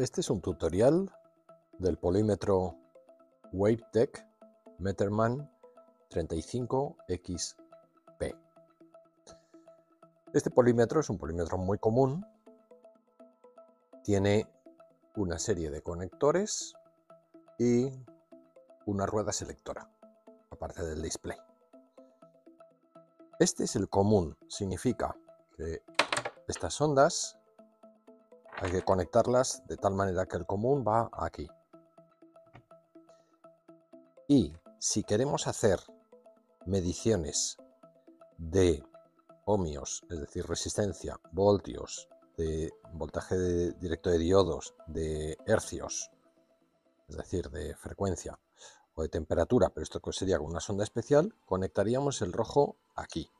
Este es un tutorial del polímetro WaveTech Meterman 35XP. Este polímetro es un polímetro muy común. Tiene una serie de conectores y una rueda selectora, aparte del display. Este es el común, significa que estas ondas hay que conectarlas de tal manera que el común va aquí. Y si queremos hacer mediciones de ohmios, es decir, resistencia, voltios, de voltaje directo de diodos, de hercios, es decir, de frecuencia o de temperatura, pero esto sería con una sonda especial, conectaríamos el rojo aquí.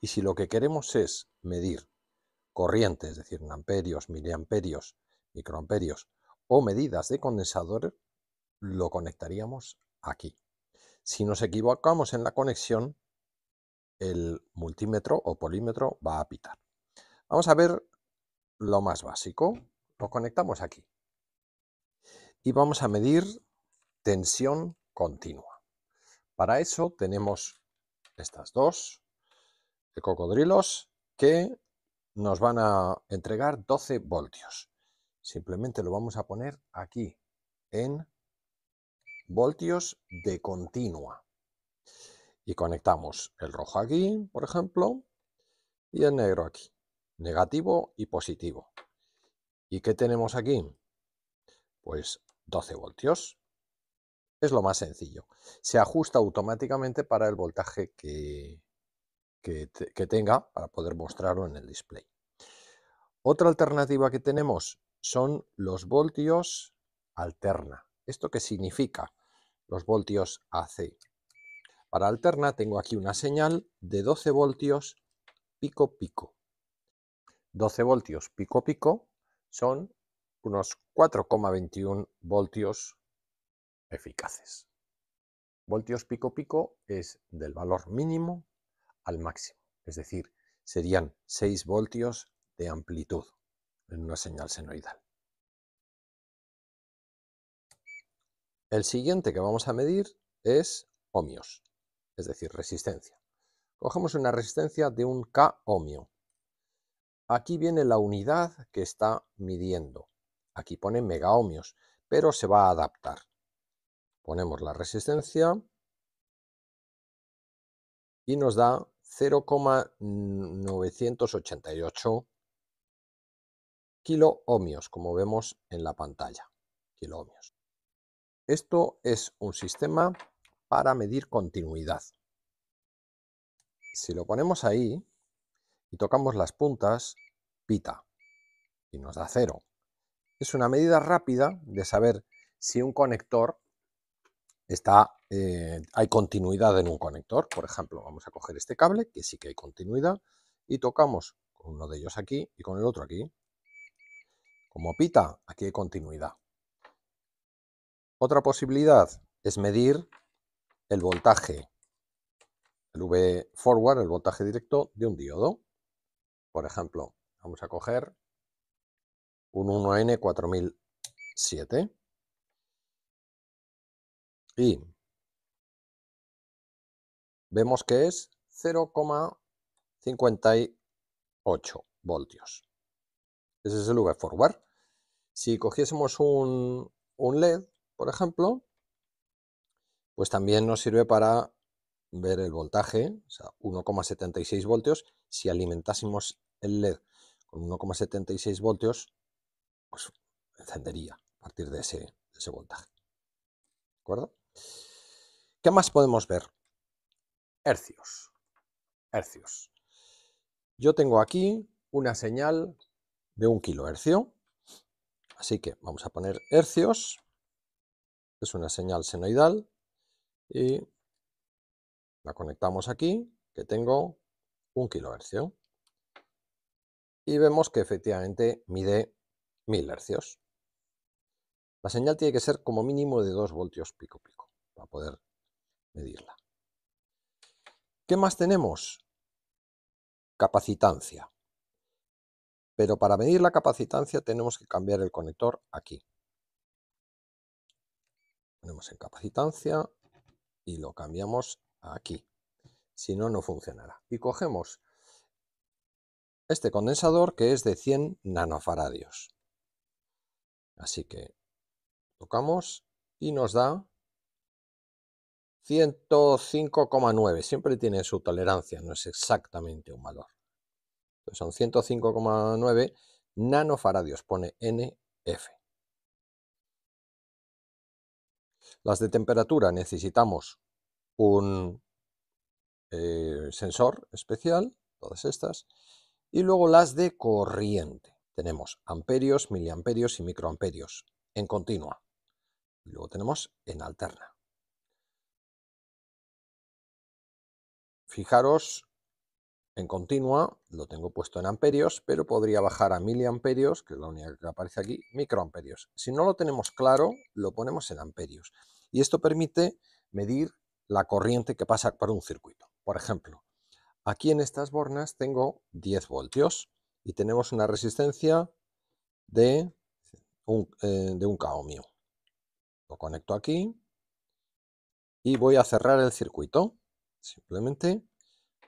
Y si lo que queremos es medir corriente, es decir, en amperios, miliamperios, microamperios o medidas de condensador, lo conectaríamos aquí. Si nos equivocamos en la conexión, el multímetro o polímetro va a pitar. Vamos a ver lo más básico. Lo conectamos aquí. Y vamos a medir tensión continua. Para eso tenemos estas dos de cocodrilos que nos van a entregar 12 voltios. Simplemente lo vamos a poner aquí en voltios de continua. Y conectamos el rojo aquí, por ejemplo, y el negro aquí. Negativo y positivo. ¿Y qué tenemos aquí? Pues 12 voltios. Es lo más sencillo. Se ajusta automáticamente para el voltaje que, que, tenga para poder mostrarlo en el display. Otra alternativa que tenemos son los voltios alterna. ¿Esto qué significa? Los voltios AC. Para alterna tengo aquí una señal de 12 voltios pico pico. 12 voltios pico pico son unos 4,21 voltios eficaces. Voltios pico pico es del valor mínimo al máximo, es decir, serían 6 voltios de amplitud en una señal senoidal. El siguiente que vamos a medir es ohmios, es decir, resistencia. Cogemos una resistencia de un K ohmio. Aquí viene la unidad que está midiendo. Aquí pone ohmios, pero se va a adaptar. Ponemos la resistencia y nos da 0,988 kilo ohmios, como vemos en la pantalla. Esto es un sistema para medir continuidad. Si lo ponemos ahí y tocamos las puntas, pita y nos da cero. Es una medida rápida de saber si un conector está, eh, hay continuidad en un conector. Por ejemplo, vamos a coger este cable, que sí que hay continuidad, y tocamos con uno de ellos aquí y con el otro aquí. Como pita, aquí hay continuidad. Otra posibilidad es medir el voltaje, el V forward, el voltaje directo de un diodo. Por ejemplo, vamos a coger un 1N4007 y vemos que es 0,58 voltios. Ese es el V forward. Si cogiésemos un, LED, por ejemplo, pues también nos sirve para ver el voltaje, o sea, 1,76 voltios. Si alimentásemos el LED con 1,76 voltios, pues encendería a partir de ese, de ese voltaje. ¿De acuerdo? ¿Qué más podemos ver? Hercios. Hercios. Yo tengo aquí una señal de un kilohercio. Así que vamos a poner hercios. Es una señal senoidal. Y la conectamos aquí, que tengo un kilohercio. Y vemos que efectivamente mide mil hercios. La señal tiene que ser como mínimo de 2 voltios pico pico para poder medirla. ¿Qué más tenemos? Capacitancia. Pero para medir la capacitancia tenemos que cambiar el conector aquí. Ponemos en capacitancia y lo cambiamos aquí. Si no, no funcionará. Y cogemos este condensador que es de 100 nanofaradios. Así que tocamos y nos da 105,9. Siempre tiene su tolerancia, no es exactamente un valor. Entonces son 105,9 nanofaradios, pone NF. Las de temperatura necesitamos un eh, sensor especial, todas estas, y luego las de corriente. Tenemos amperios, miliamperios y microamperios en continua. Luego tenemos en alterna. Fijaros, en continua lo tengo puesto en amperios, pero podría bajar a miliamperios, que es la única que aparece aquí, microamperios. Si no lo tenemos claro, lo ponemos en amperios. Y esto permite medir la corriente que pasa por un circuito. Por ejemplo, aquí en estas bornas tengo 10 voltios y tenemos una resistencia de un, eh, de un lo conecto aquí y voy a cerrar el circuito. Simplemente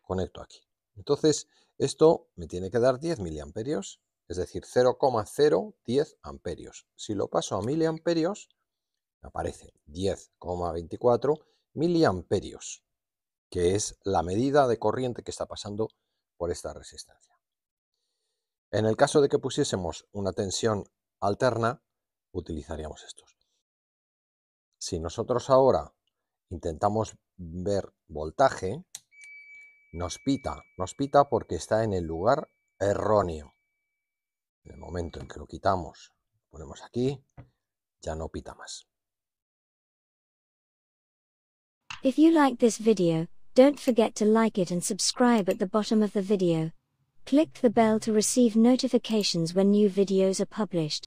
conecto aquí. Entonces, esto me tiene que dar 10 miliamperios, es decir, 0,010 amperios. Si lo paso a miliamperios, me aparece 10,24 miliamperios, que es la medida de corriente que está pasando por esta resistencia. En el caso de que pusiésemos una tensión alterna, utilizaríamos estos. Si nosotros ahora intentamos ver voltaje, nos pita, nos pita porque está en el lugar erróneo. En el momento en que lo quitamos, ponemos aquí, ya no pita más. If you like this video, don't forget to like it and subscribe at the bottom of the video. Click the bell to receive notifications when new videos are published.